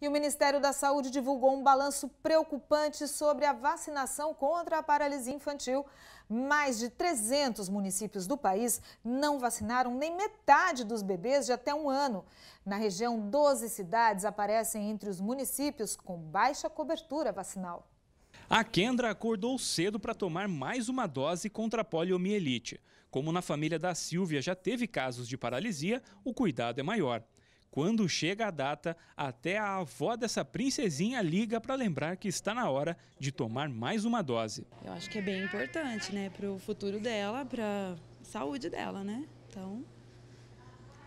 E o Ministério da Saúde divulgou um balanço preocupante sobre a vacinação contra a paralisia infantil. Mais de 300 municípios do país não vacinaram nem metade dos bebês de até um ano. Na região, 12 cidades aparecem entre os municípios com baixa cobertura vacinal. A Kendra acordou cedo para tomar mais uma dose contra a poliomielite. Como na família da Silvia já teve casos de paralisia, o cuidado é maior. Quando chega a data, até a avó dessa princesinha liga para lembrar que está na hora de tomar mais uma dose. Eu acho que é bem importante, né, para o futuro dela, para saúde dela, né? Então,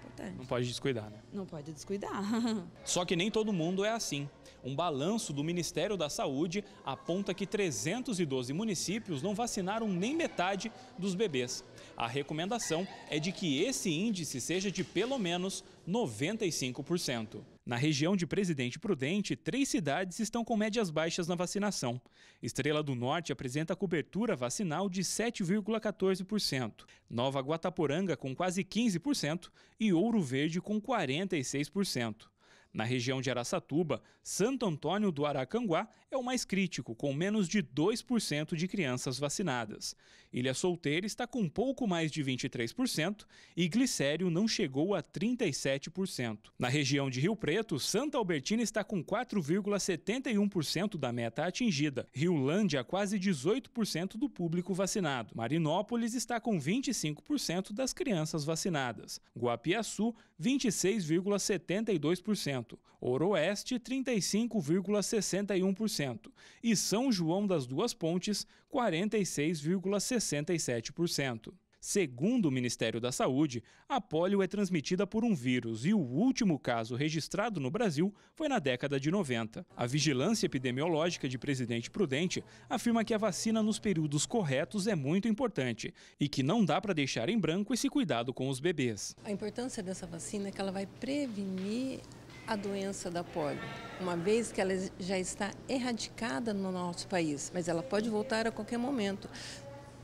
importante. Não pode descuidar, né? Não pode descuidar. Só que nem todo mundo é assim. Um balanço do Ministério da Saúde aponta que 312 municípios não vacinaram nem metade dos bebês. A recomendação é de que esse índice seja de pelo menos 95%. Na região de Presidente Prudente, três cidades estão com médias baixas na vacinação. Estrela do Norte apresenta cobertura vacinal de 7,14%, Nova Guataporanga com quase 15% e Ouro Verde com 46%. Na região de Araçatuba, Santo Antônio do Aracanguá é o mais crítico, com menos de 2% de crianças vacinadas. Ilha Solteira está com pouco mais de 23% e Glicério não chegou a 37%. Na região de Rio Preto, Santa Albertina está com 4,71% da meta atingida, Lândia quase 18% do público vacinado, Marinópolis está com 25% das crianças vacinadas, Guapiaçu 26,72%. Oroeste 35,61% e São João das Duas Pontes 46,67%. Segundo o Ministério da Saúde, a polio é transmitida por um vírus e o último caso registrado no Brasil foi na década de 90. A vigilância epidemiológica de Presidente Prudente afirma que a vacina nos períodos corretos é muito importante e que não dá para deixar em branco esse cuidado com os bebês. A importância dessa vacina é que ela vai prevenir a doença da polio, uma vez que ela já está erradicada no nosso país, mas ela pode voltar a qualquer momento,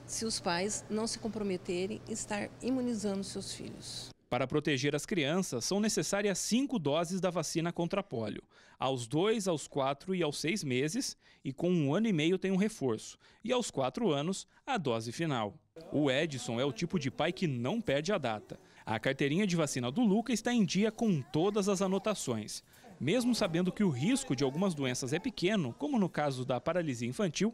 se os pais não se comprometerem a estar imunizando seus filhos. Para proteger as crianças, são necessárias cinco doses da vacina contra pólio, aos dois, aos quatro e aos seis meses, e com um ano e meio tem um reforço, e aos quatro anos, a dose final. O Edson é o tipo de pai que não perde a data. A carteirinha de vacina do Luca está em dia com todas as anotações. Mesmo sabendo que o risco de algumas doenças é pequeno, como no caso da paralisia infantil,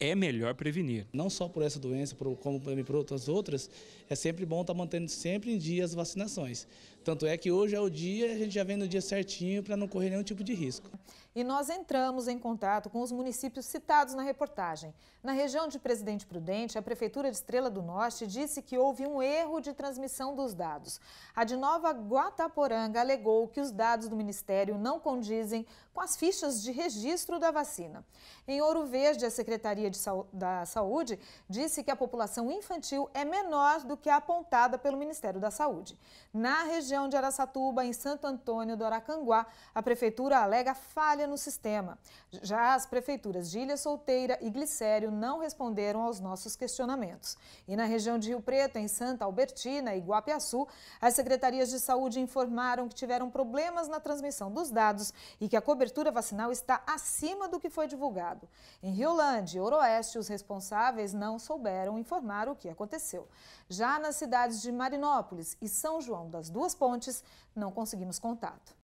é melhor prevenir. Não só por essa doença, como por outras outras, é sempre bom estar tá mantendo sempre em dia as vacinações. Tanto é que hoje é o dia, a gente já vem no dia certinho para não correr nenhum tipo de risco. E nós entramos em contato com os municípios citados na reportagem. Na região de Presidente Prudente, a Prefeitura de Estrela do Norte disse que houve um erro de transmissão dos dados. A de Nova Guataporanga alegou que os dados do Ministério não condizem com as fichas de registro da vacina. Em Ouro Verde, a Secretaria Sa da Saúde disse que a população infantil é menor do que a apontada pelo Ministério da Saúde. Na região região de Araçatuba, em Santo Antônio do Aracanguá, a prefeitura alega falha no sistema. Já as prefeituras de Ilha Solteira e Glicério não responderam aos nossos questionamentos. E na região de Rio Preto, em Santa Albertina e Guapiaçu, as secretarias de saúde informaram que tiveram problemas na transmissão dos dados e que a cobertura vacinal está acima do que foi divulgado. Em Riolândia e Oroeste, os responsáveis não souberam informar o que aconteceu. Já nas cidades de Marinópolis e São João das Duas pontes, não conseguimos contato.